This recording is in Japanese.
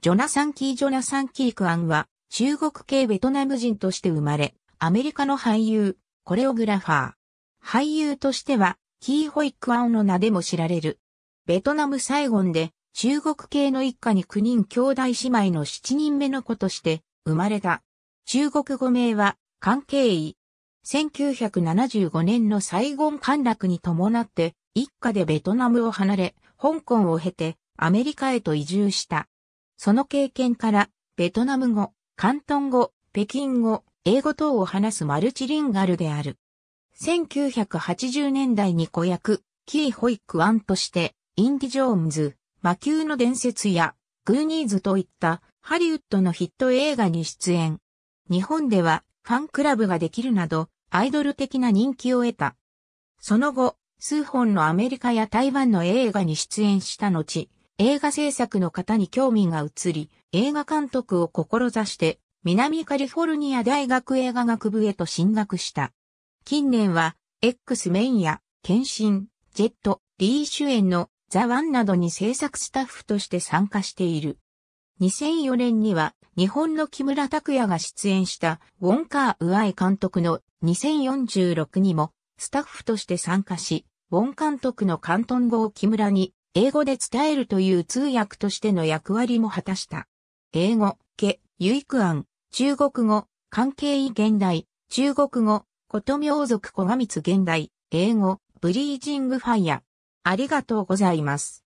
ジョナサン・キー・ジョナサン・キー・クアンは、中国系ベトナム人として生まれ、アメリカの俳優、コレオグラファー。俳優としては、キー・ホイ・クアンの名でも知られる。ベトナム・サイゴンで、中国系の一家に9人兄弟姉妹の7人目の子として生まれた。中国語名は、関係医。1975年のサイゴン陥落に伴って、一家でベトナムを離れ、香港を経て、アメリカへと移住した。その経験から、ベトナム語、広東語、北京語、英語等を話すマルチリンガルである。1980年代に子役、キー・ホイ・ックワンとして、インディ・ジョーンズ、魔球の伝説や、グーニーズといったハリウッドのヒット映画に出演。日本ではファンクラブができるなど、アイドル的な人気を得た。その後、数本のアメリカや台湾の映画に出演した後、映画制作の方に興味が移り、映画監督を志して、南カリフォルニア大学映画学部へと進学した。近年は、X メンや、検診、ジェット、リー主演のザ・ワンなどに制作スタッフとして参加している。2004年には日本の木村拓哉が出演したウォンカー・ウアイ監督の2046にもスタッフとして参加し、ウォン監督の関東語を木村に英語で伝えるという通訳としての役割も果たした。英語、家、ユイクアン、中国語、関係医現代、中国語、こと名族小がみつ現代、英語、ブリージングファイア。ありがとうございます。